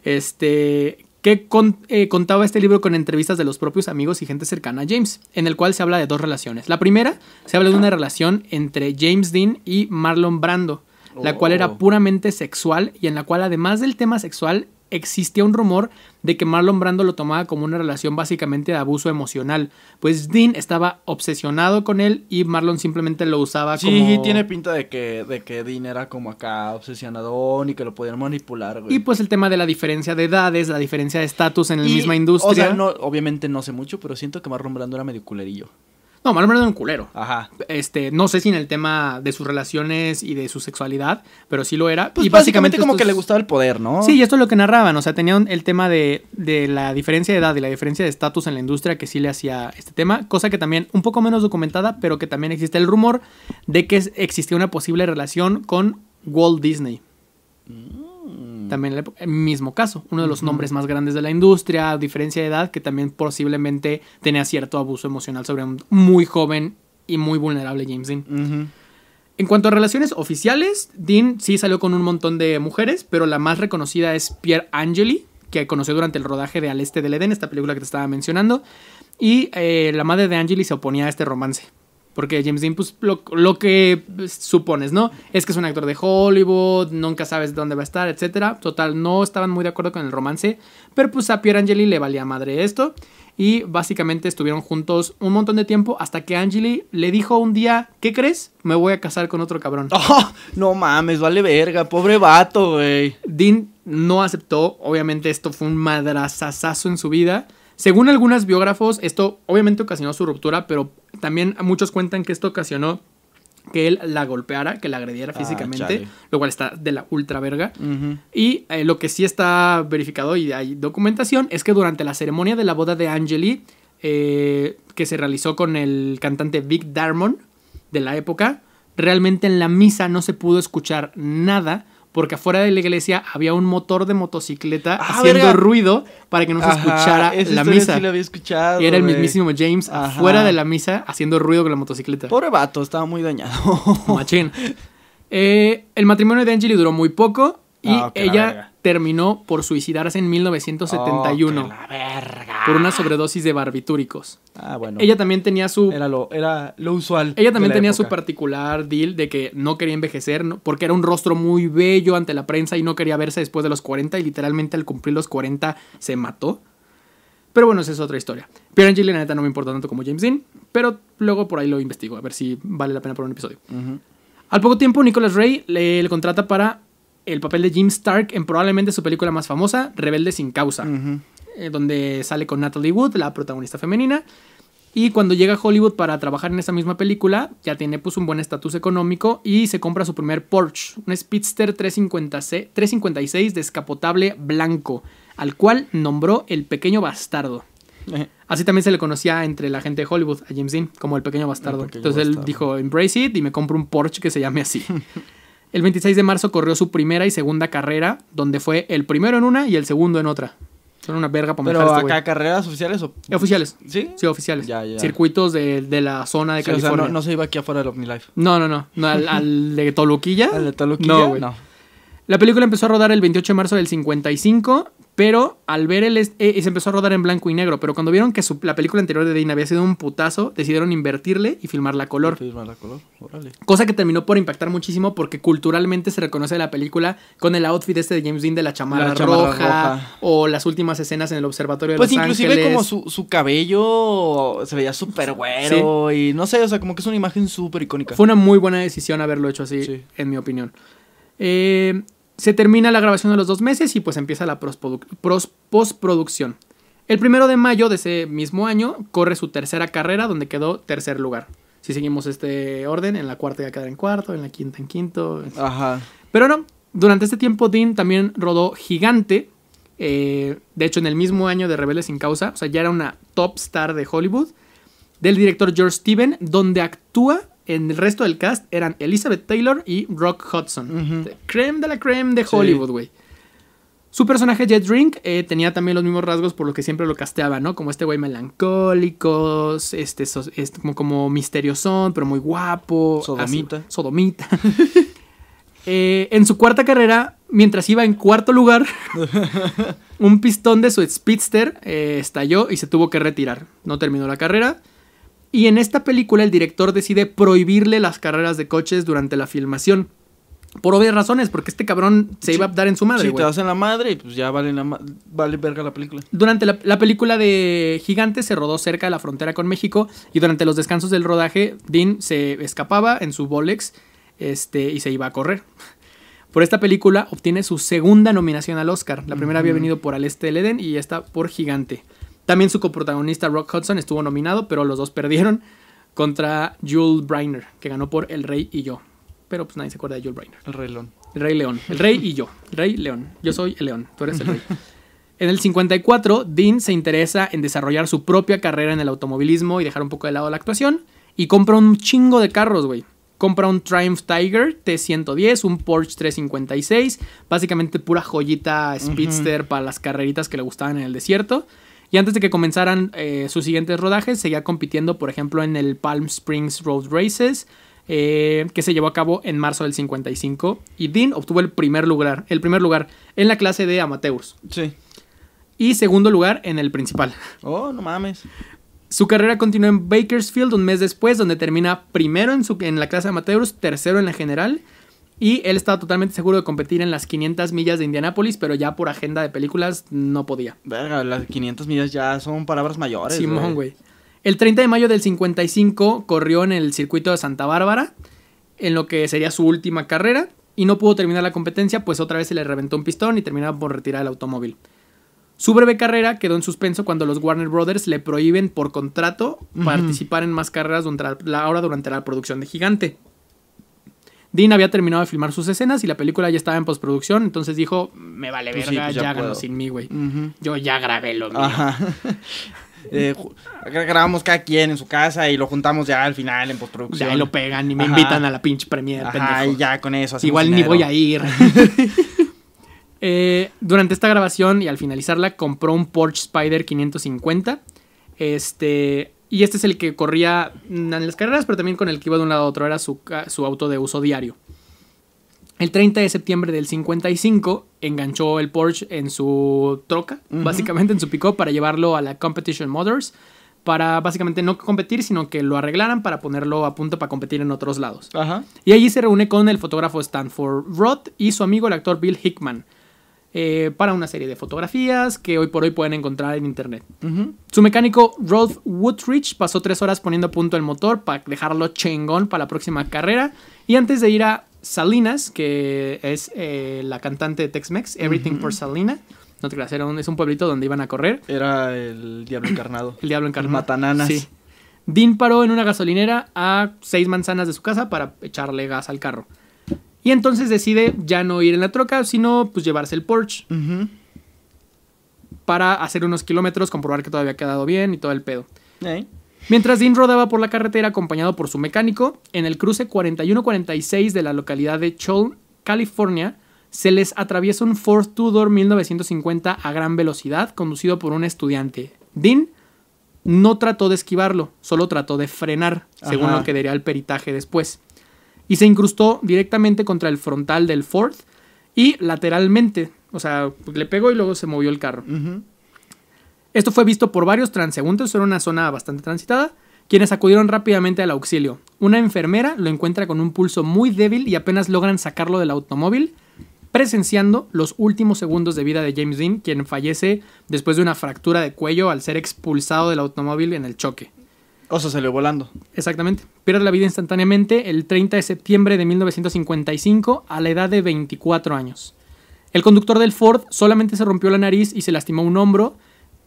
Este, que eh, contaba este libro con entrevistas de los propios amigos y gente cercana a James, en el cual se habla de dos relaciones. La primera, se habla de una relación entre James Dean y Marlon Brando, la cual era oh. puramente sexual y en la cual además del tema sexual existía un rumor de que Marlon Brando lo tomaba como una relación básicamente de abuso emocional, pues Dean estaba obsesionado con él y Marlon simplemente lo usaba sí, como... Sí, tiene pinta de que, de que Dean era como acá obsesionado y que lo podían manipular, Y pues el tema de la diferencia de edades, la diferencia de estatus en la misma industria. O sea, obviamente no sé mucho, pero siento que Marlon Brando era medio culerillo. No, Marlon era un culero. Ajá. Este, no sé si en el tema de sus relaciones y de su sexualidad, pero sí lo era. Pues y básicamente, como que le gustaba el poder, ¿no? Sí, y esto es lo que narraban. O sea, tenían el tema de, la diferencia de edad y la diferencia de estatus en la industria que sí le hacía este tema. Cosa que también, un poco menos documentada, pero que también existe el rumor de que existía una posible relación con Walt Disney. Mm. Mm. También en el mismo caso, uno de los nombres más grandes de la industria, a diferencia de edad, que también posiblemente tenía cierto abuso emocional sobre un muy joven y muy vulnerable James Dean. En cuanto a relaciones oficiales, Dean sí salió con un montón de mujeres, pero la más reconocida es Pierre Angeli, que conoció durante el rodaje de Al Este del Edén, esta película que te estaba mencionando. Y eh, la madre de Angeli se oponía a este romance. Porque James Dean, pues lo, que supones, ¿no? Es que es un actor de Hollywood, nunca sabes dónde va a estar, etc. Total, no estaban muy de acuerdo con el romance. Pero pues a Pierre Angeli le valía madre esto. Y básicamente estuvieron juntos un montón de tiempo hasta que Angeli le dijo un día, ¿qué crees? Me voy a casar con otro cabrón. Oh, no mames, vale verga, pobre vato, güey. Dean no aceptó, obviamente esto fue un madrazazazo en su vida. Según algunos biógrafos, esto obviamente ocasionó su ruptura, pero también muchos cuentan que esto ocasionó que él la golpeara, que la agrediera ah, físicamente, lo cual está de la ultra verga. Y eh, lo que sí está verificado y hay documentación es que durante la ceremonia de la boda de Angeli, eh, que se realizó con el cantante Vic Darmon de la época, realmente en la misa no se pudo escuchar nada porque afuera de la iglesia había un motor de motocicleta ah, haciendo ruido para que no se escuchara la misa. Sí había escuchado. Y era el mismísimo James afuera de la misa haciendo ruido con la motocicleta. Pobre vato, estaba muy dañado. Machín. Eh, el matrimonio de Angeli duró muy poco y ah, ella terminó por suicidarse en 1971 por una sobredosis de barbitúricos. Ah, bueno. Ella también tenía su era lo, era lo usual. Ella también tenía su particular deal de que no quería envejecer porque era un rostro muy bello ante la prensa y no quería verse después de los 40 y literalmente al cumplir los 40 se mató. Pero bueno, esa es otra historia. Pierangeli la neta no me importa tanto como James Dean, pero luego por ahí lo investigo a ver si vale la pena por un episodio. Al poco tiempo, Nicholas Ray le contrata para el papel de Jim Stark en probablemente su película más famosa, Rebelde sin causa, eh, donde sale con Natalie Wood, la protagonista femenina. Y cuando llega a Hollywood para trabajar en esa misma película, ya tiene pues un buen estatus económico y se compra su primer Porsche, un Speedster 356 descapotable blanco, al cual nombró el pequeño bastardo. Eh. Así también se le conocía entre la gente de Hollywood a Jim Dean como el pequeño bastardo. Entonces él dijo, embrace it y me compro un Porsche que se llame así. El 26 de marzo corrió su primera y segunda carrera, donde fue el primero en una y el segundo en otra. Son una verga para Pero este acá carreras oficiales o eh, oficiales. ¿Sí? Sí, oficiales. Circuitos de, la zona de California. no, se iba aquí afuera del OmniLife. No, no, no, no. al, de Toluquilla. Al de Toluquilla. No, güey. no. La película empezó a rodar el 28 de marzo del 55, pero al ver el. Eh, y se empezó a rodar en blanco y negro. Pero cuando vieron que la película anterior de Dane había sido un putazo, decidieron invertirle y filmarla a color. Filmarla a color, Órale. Cosa que terminó por impactar muchísimo porque culturalmente se reconoce la película con el outfit este de James Dean de la chamarra, roja, O las últimas escenas en el observatorio de pues Los Ángeles. Pues inclusive como su, cabello se veía súper güero. Y no sé, o sea, como que es una imagen súper icónica. Fue una muy buena decisión haberlo hecho así, en mi opinión. Eh, se termina la grabación de los dos meses y pues empieza la postproducción. El primero de mayo de ese mismo año corre su tercera carrera donde quedó tercer lugar. Si seguimos este orden, en la cuarta ya quedar en cuarto, en la quinta en quinto. Ajá. Pero no, durante este tiempo Dean también rodó Gigante. Eh, de hecho, en el mismo año de Rebeldes sin Causa, o sea, ya era una top star de Hollywood, del director George Steven, donde actúa en el resto del cast eran Elizabeth Taylor y Rock Hudson. Creme de la creme de Hollywood, güey. Su personaje Jet Drink eh, tenía también los mismos rasgos por lo que siempre lo casteaba, ¿no? Como este güey melancólico, este, como, como misteriosón, pero muy guapo. Sodomita. sodomita. Eh, en su cuarta carrera, mientras iba en cuarto lugar, un pistón de su Speedster eh, estalló y se tuvo que retirar. No terminó la carrera. Y en esta película el director decide prohibirle las carreras de coches durante la filmación. Por obvias razones, porque este cabrón se iba a dar en su madre. Sí, te das en la madre pues ya vale, la vale verga la película. Durante la, película de Gigante se rodó cerca de la frontera con México y durante los descansos del rodaje, Dean se escapaba en su Bolex este, y se iba a correr. Por esta película obtiene su segunda nominación al Oscar. La primera había venido por Al Este del Edén y esta por Gigante. También su coprotagonista Rock Hudson estuvo nominado, pero los dos perdieron contra Jules Briner, que ganó por El Rey y yo. Pero pues nadie se acuerda de Jules Briner. El Rey León. El Rey León. El Rey y yo. Rey León. Yo soy el León. Tú eres el Rey. En el 54, Dean se interesa en desarrollar su propia carrera en el automovilismo y dejar un poco de lado la actuación. Y compra un chingo de carros, güey. Compra un Triumph Tiger T110, un Porsche 356, básicamente pura joyita speedster para las carreritas que le gustaban en el desierto. Y antes de que comenzaran eh, sus siguientes rodajes, seguía compitiendo, por ejemplo, en el Palm Springs Road Races, eh, que se llevó a cabo en marzo del 55. Y Dean obtuvo el primer lugar, el primer lugar en la clase de amateurs. Sí. Y segundo lugar en el principal. Oh, no mames. Su carrera continuó en Bakersfield un mes después, donde termina primero en, su, en la clase de amateurs, tercero en la general y él estaba totalmente seguro de competir en las 500 millas de Indianápolis, pero ya por agenda de películas no podía. Verga, las 500 millas ya son palabras mayores. Simón, güey. El 30 de mayo del 55 corrió en el circuito de Santa Bárbara, en lo que sería su última carrera, y no pudo terminar la competencia, pues otra vez se le reventó un pistón y terminaba por retirar el automóvil. Su breve carrera quedó en suspenso cuando los Warner Brothers le prohíben por contrato participar en más carreras ahora durante la producción de Gigante. Dean había terminado de filmar sus escenas y la película ya estaba en postproducción, entonces dijo, me vale pues verga, pues ya, ya sin mí, güey. Yo ya grabé lo mío. Eh, grabamos cada quien en su casa y lo juntamos ya al final en postproducción. Ya lo pegan y me invitan a la pinche premiere. ya con eso. Igual ni voy a ir. Eh, durante esta grabación y al finalizarla compró un Porsche Spider 550. Este, y este es el que corría en las carreras, pero también con el que iba de un lado a otro. Era su, auto de uso diario. El 30 de septiembre del 55 enganchó el Porsche en su troca, básicamente en su pico para llevarlo a la Competition Motors para básicamente no competir, sino que lo arreglaran para ponerlo a punto para competir en otros lados. Y allí se reúne con el fotógrafo Stanford Roth y su amigo el actor Bill Hickman. Eh, para una serie de fotografías que hoy por hoy pueden encontrar en internet. Su mecánico Rolf Woodrich pasó tres horas poniendo a punto el motor para dejarlo chingón para la próxima carrera y antes de ir a Salinas, que es eh, la cantante de Tex-Mex, Everything for Salina. No te creas, era un, es un pueblito donde iban a correr. Era el diablo encarnado. el diablo encarnado. matananas. Sí. Dean paró en una gasolinera a seis manzanas de su casa para echarle gas al carro. Y entonces decide ya no ir en la troca, sino pues llevarse el Porsche. Para hacer unos kilómetros, comprobar que todavía ha quedado bien y todo el pedo. Mientras Dean rodaba por la carretera acompañado por su mecánico, en el cruce 4146 de la localidad de Choll, California, se les atraviesa un Ford Tudor 1950 a gran velocidad conducido por un estudiante. Dean no trató de esquivarlo, solo trató de frenar, según lo que diría el peritaje después y se incrustó directamente contra el frontal del Ford y lateralmente. O sea, le pegó y luego se movió el carro. Esto fue visto por varios transeúntes, era una zona bastante transitada, quienes acudieron rápidamente al auxilio. Una enfermera lo encuentra con un pulso muy débil y apenas logran sacarlo del automóvil, presenciando los últimos segundos de vida de James Dean, quien fallece después de una fractura de cuello al ser expulsado del automóvil en el choque sea salió volando. Exactamente. Pierde la vida instantáneamente el 30 de septiembre de 1955 a la edad de 24 años. El conductor del Ford solamente se rompió la nariz y se lastimó un hombro.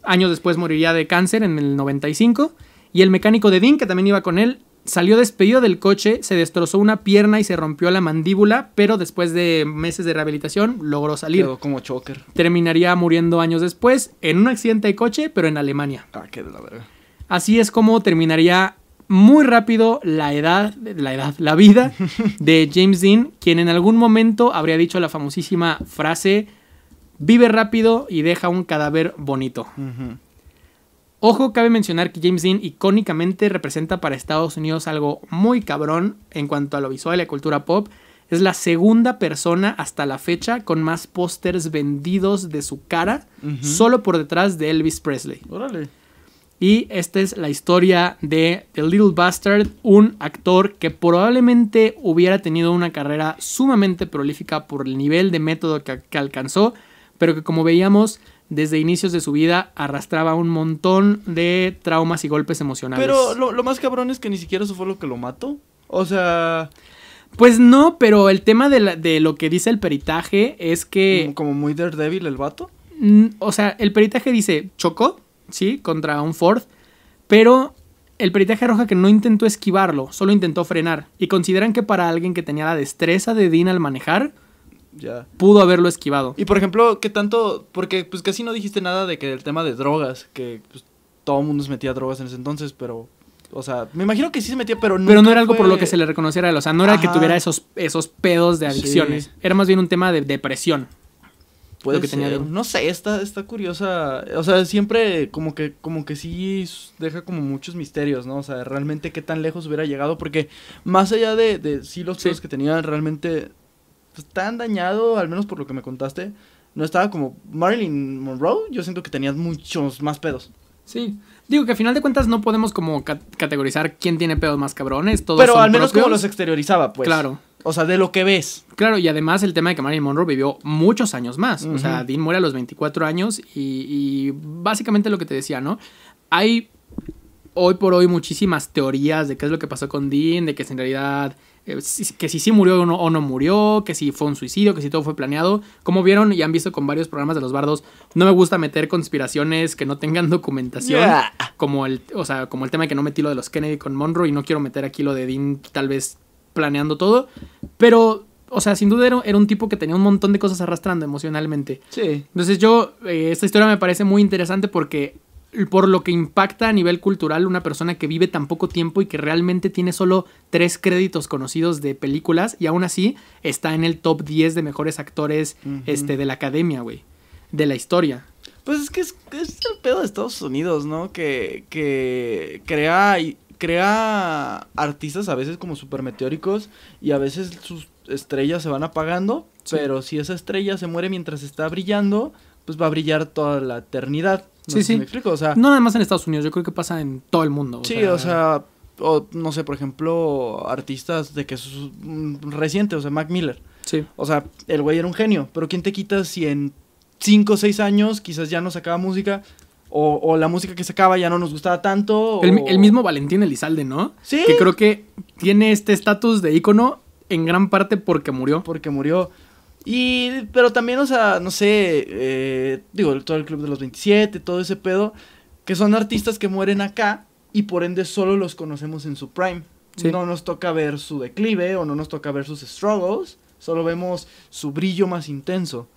Años después moriría de cáncer en el 95. Y el mecánico de Dean, que también iba con él, salió despedido del coche, se destrozó una pierna y se rompió la mandíbula, pero después de meses de rehabilitación logró salir. como choker. Terminaría muriendo años después en un accidente de coche, pero en Alemania. Ah, qué de la verdad. Así es como terminaría muy rápido la edad, la edad, la vida de James Dean, quien en algún momento habría dicho la famosísima frase, vive rápido y deja un cadáver bonito. Ojo, cabe mencionar que James Dean icónicamente representa para Estados Unidos algo muy cabrón en cuanto a lo visual y la cultura pop. Es la segunda persona hasta la fecha con más pósters vendidos de su cara, solo por detrás de Elvis Presley. Órale. Y esta es la historia de The Little Bastard, un actor que probablemente hubiera tenido una carrera sumamente prolífica por el nivel de método que, alcanzó, pero que como veíamos desde inicios de su vida arrastraba un montón de traumas y golpes emocionales. Pero lo, más cabrón es que ni siquiera eso fue lo que lo mató. O sea... Pues no, pero el tema de, de, lo que dice el peritaje es que... Como muy débil el vato. Mm, o sea, el peritaje dice, chocó, sí, contra un Ford, pero el peritaje roja que no intentó esquivarlo, solo intentó frenar, y consideran que para alguien que tenía la destreza de Dean al manejar, ya. pudo haberlo esquivado. Y por ejemplo, ¿qué tanto? Porque pues casi no dijiste nada de que el tema de drogas, que pues, todo el mundo se metía a drogas en ese entonces, pero o sea, me imagino que sí se metía, pero no. Pero no era algo por lo que se le reconociera, o sea, no era que tuviera esos, esos pedos de adicciones. Era más bien un tema de depresión. Puede que tenía. No sé, está, está curiosa. O sea, siempre como que, como que sí deja como muchos misterios, ¿no? O sea, realmente qué tan lejos hubiera llegado. Porque más allá de, de sí los pedos que tenían realmente Están pues, tan dañado, al menos por lo que me contaste, no estaba como Marilyn Monroe. Yo siento que tenías muchos más pedos. Sí. Digo que a final de cuentas no podemos como categorizar quién tiene pedos más cabrones. Todos Pero al menos como los exteriorizaba, pues. Claro. O sea, de lo que ves. Claro, y además el tema de que Marilyn Monroe vivió muchos años más. O sea, Dean muere a los 24 años y, básicamente lo que te decía, ¿no? Hay hoy por hoy muchísimas teorías de qué es lo que pasó con Dean, de que en realidad eh, que si sí murió o no, murió, que si fue un suicidio, que si todo fue planeado. Como vieron y han visto con varios programas de los bardos, no me gusta meter conspiraciones que no tengan documentación. Como el, o sea, como el tema de que no metí lo de los Kennedy con Monroe y no quiero meter aquí lo de Dean, tal vez planeando todo. Pero, o sea, sin duda era, un tipo que tenía un montón de cosas arrastrando emocionalmente. Sí. Entonces yo, eh, esta historia me parece muy interesante porque por lo que impacta a nivel cultural una persona que vive tan poco tiempo y que realmente tiene solo tres créditos conocidos de películas y aún así está en el top 10 de mejores actores este, de la academia, güey, de la historia. Pues es que es, el pedo de Estados Unidos, ¿no? Que, que crea crea artistas a veces como super meteóricos y a veces sus estrellas se van apagando, pero si esa estrella se muere mientras está brillando, pues va a brillar toda la eternidad. sí, sí. ¿Me explico? O sea, no nada más en Estados Unidos, yo creo que pasa en todo el mundo. O sí, o sea, no sé, por ejemplo, artistas de que es mm, reciente, o sea, Mac Miller. Sí. O sea, el güey era un genio, pero ¿quién te quita si en 5 o 6 años quizás ya no sacaba música, o, la música que sacaba ya no nos gustaba tanto. El, mismo Valentín Elizalde, ¿no? Sí. Que creo que tiene este estatus de ícono en gran parte porque murió. Porque murió. Y, pero también, o sea, no sé, eh, digo, todo el Club de los 27, todo ese pedo, que son artistas que mueren acá y por ende solo los conocemos en su prime. Sí. No nos toca ver su declive o no nos toca ver sus struggles, solo vemos su brillo más intenso.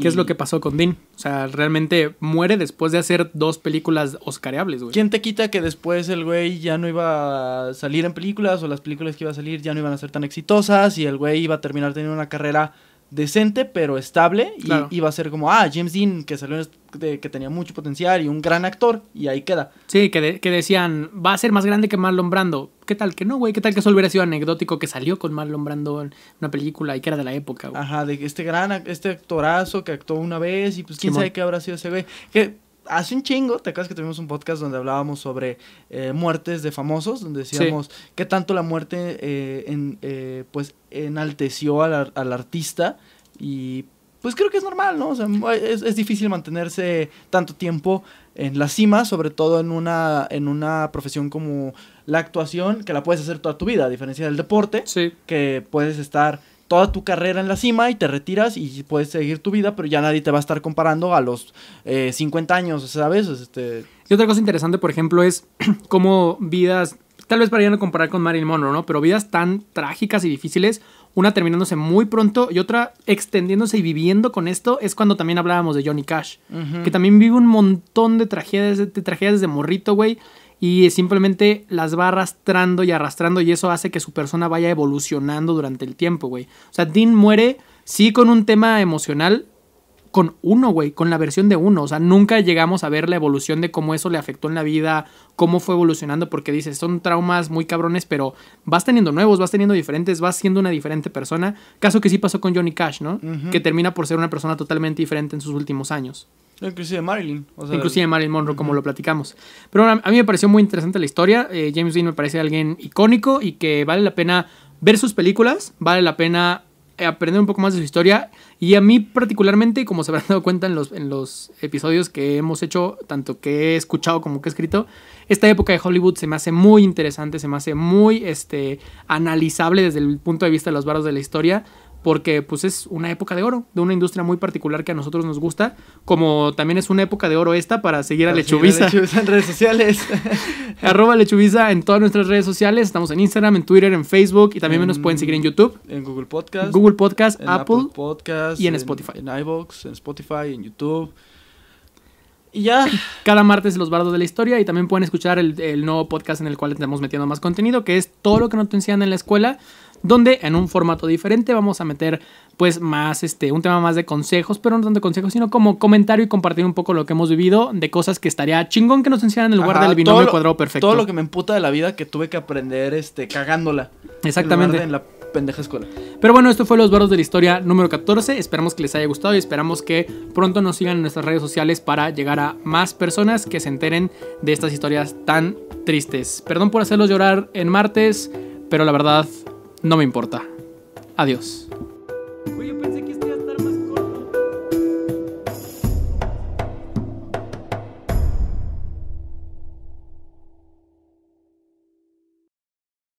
¿Qué es lo que pasó con Dean? O sea, realmente muere después de hacer dos películas oscareables, güey. ¿Quién te quita que después el güey ya no iba a salir en películas o las películas que iba a salir ya no iban a ser tan exitosas y el güey iba a terminar teniendo una carrera decente pero estable y iba a ser como, ah, James Dean, que salió de, que tenía mucho potencial y un gran actor y ahí queda. Sí, que, que decían, va a ser más grande que Marlon Brando, ¿qué tal que no, güey? ¿Qué tal que eso hubiera sido anecdótico que salió con Marlon Brando en una película y que era de la época, güey? Ajá, de este gran, este actorazo que actuó una vez y pues quién sabe qué habrá sido ese güey. Que hace un chingo, te acuerdas que tuvimos un podcast donde hablábamos sobre eh, muertes de famosos, donde decíamos qué tanto la muerte eh, eh, pues enalteció al, artista y pues creo que es normal, ¿no? O sea, es, es, difícil mantenerse tanto tiempo en la cima, sobre todo en una, en una profesión como la actuación que la puedes hacer toda tu vida, a diferencia del deporte, que puedes estar toda tu carrera en la cima y te retiras y puedes seguir tu vida, pero ya nadie te va a estar comparando a los 50 eh, años, ¿sabes? Este... Y otra cosa interesante, por ejemplo, es cómo vidas, tal vez para no comparar con Marilyn Monroe, ¿no? Pero vidas tan trágicas y difíciles, una terminándose muy pronto y otra extendiéndose y viviendo con esto, es cuando también hablábamos de Johnny Cash, que también vive un montón de tragedias, de tragedias de morrito, güey, y simplemente las va arrastrando y arrastrando y eso hace que su persona vaya evolucionando durante el tiempo, güey. O sea, Dean muere sí con un tema emocional con uno, güey, con la versión de uno. O sea, nunca llegamos a ver la evolución de cómo eso le afectó en la vida, cómo fue evolucionando, porque dices, son traumas muy cabrones, pero vas teniendo nuevos, vas teniendo diferentes, vas siendo una diferente persona. Caso que sí pasó con Johnny Cash, ¿no? Que termina por ser una persona totalmente diferente en sus últimos años. Inclusive Marilyn. O Inclusive Marilyn Monroe, como lo platicamos. Pero bueno, a mí me pareció muy interesante la historia. Eh, James Dean me parece alguien icónico y que vale la pena ver sus películas, vale la pena eh, aprender un poco más de su historia. Y a mí particularmente, como se habrán dado cuenta en los, episodios que hemos hecho, tanto que he escuchado como que he escrito, esta época de Hollywood se me hace muy interesante, se me hace muy este, analizable desde el punto de vista de los barros de la historia porque pues es una época de oro, de una industria muy particular que a nosotros nos gusta, como también es una época de oro esta para seguir a Lechubiza. en redes sociales. Arroba Lechubiza en todas nuestras redes sociales, estamos en Instagram, en Twitter, en Facebook y también nos pueden seguir en YouTube. En Google Podcast. Google Podcast, Apple, Podcast y en, Spotify. En iVoox, en Spotify, en YouTube. Y ya. Cada martes los bardos de la historia y también pueden escuchar el, el, nuevo podcast en el cual estamos metiendo más contenido, que es todo lo que no te enseñan en la escuela donde en un formato diferente vamos a meter pues más este un tema más de consejos, pero no tanto consejos, sino como comentario y compartir un poco lo que hemos vivido de cosas que estaría chingón que nos enseñaran en lugar del binomio cuadrado perfecto. Todo lo que me emputa de la vida que tuve que aprender este cagándola. Exactamente. En, la pendeja escuela. Pero bueno, esto fue Los Barros de la Historia número 14. Esperamos que les haya gustado y esperamos que pronto nos sigan en nuestras redes sociales para llegar a más personas que se enteren de estas historias tan tristes. Perdón por hacerlos llorar en martes, pero la verdad no me importa. Adiós.